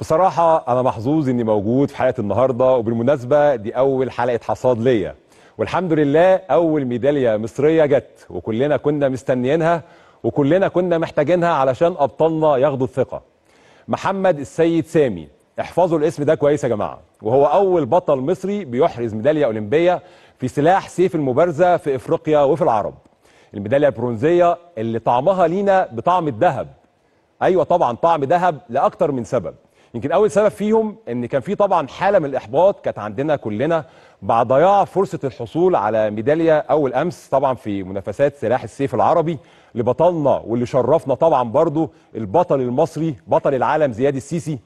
بصراحة أنا محظوظ إني موجود في حلقة النهاردة وبالمناسبة دي أول حلقة حصاد ليا والحمد لله أول ميدالية مصرية جت وكلنا كنا مستنيينها وكلنا كنا محتاجينها علشان أبطالنا ياخدوا الثقة محمد السيد سامي احفظوا الاسم ده كويس يا جماعة وهو أول بطل مصري بيحرز ميدالية أولمبية في سلاح سيف المبارزة في إفريقيا وفي العرب الميدالية البرونزية اللي طعمها لينا بطعم الذهب أيوة طبعا طعم ذهب لأكتر من سبب يمكن اول سبب فيهم ان كان في طبعا حاله من الاحباط كانت عندنا كلنا بعد ضياع فرصه الحصول على ميداليه اول امس طبعا في منافسات سلاح السيف العربي لبطلنا واللي شرفنا طبعا برضو البطل المصري بطل العالم زياد السيسي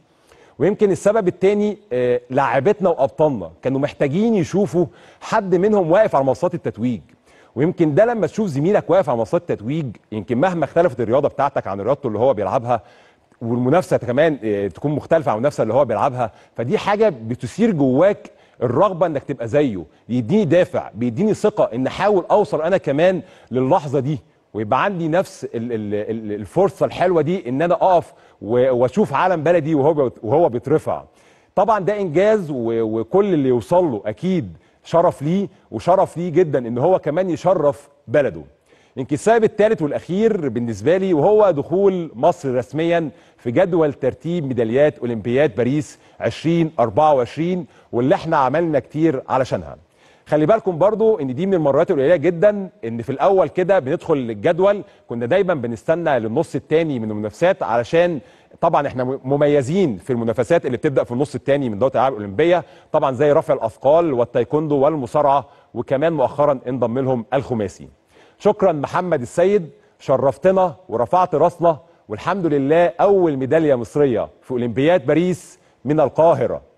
ويمكن السبب الثاني آه، لاعبتنا وابطالنا كانوا محتاجين يشوفوا حد منهم واقف على منصات التتويج ويمكن ده لما تشوف زميلك واقف على منصات التتويج يمكن مهما اختلفت الرياضه بتاعتك عن رياضته اللي هو بيلعبها والمنافسه كمان آه، تكون مختلفه عن المنافسه اللي هو بيلعبها فدي حاجه بتثير جواك الرغبه انك تبقى زيه بيديني دافع بيديني ثقه ان احاول اوصل انا كمان للحظه دي ويبقى عندي نفس الفرصه الحلوه دي ان انا اقف واشوف عالم بلدي وهو وهو بيترفع طبعا ده انجاز وكل اللي يوصل له اكيد شرف ليه وشرف ليه جدا ان هو كمان يشرف بلده يمكن السبب الثالث والاخير بالنسبه لي وهو دخول مصر رسميا في جدول ترتيب ميداليات اولمبياد باريس 2024 واللي احنا عملنا كتير علشانها خلي بالكم برضو ان دي من المرات القليله جدا ان في الاول كده بندخل الجدول كنا دايما بنستنى للنص الثاني من المنافسات علشان طبعا احنا مميزين في المنافسات اللي بتبدا في النص الثاني من دوره الالعاب الاولمبيه طبعا زي رفع الاثقال والتايكوندو والمصارعه وكمان مؤخرا انضم لهم الخماسي شكرا محمد السيد شرفتنا ورفعت راسنا والحمد لله اول ميداليه مصريه في اولمبياد باريس من القاهره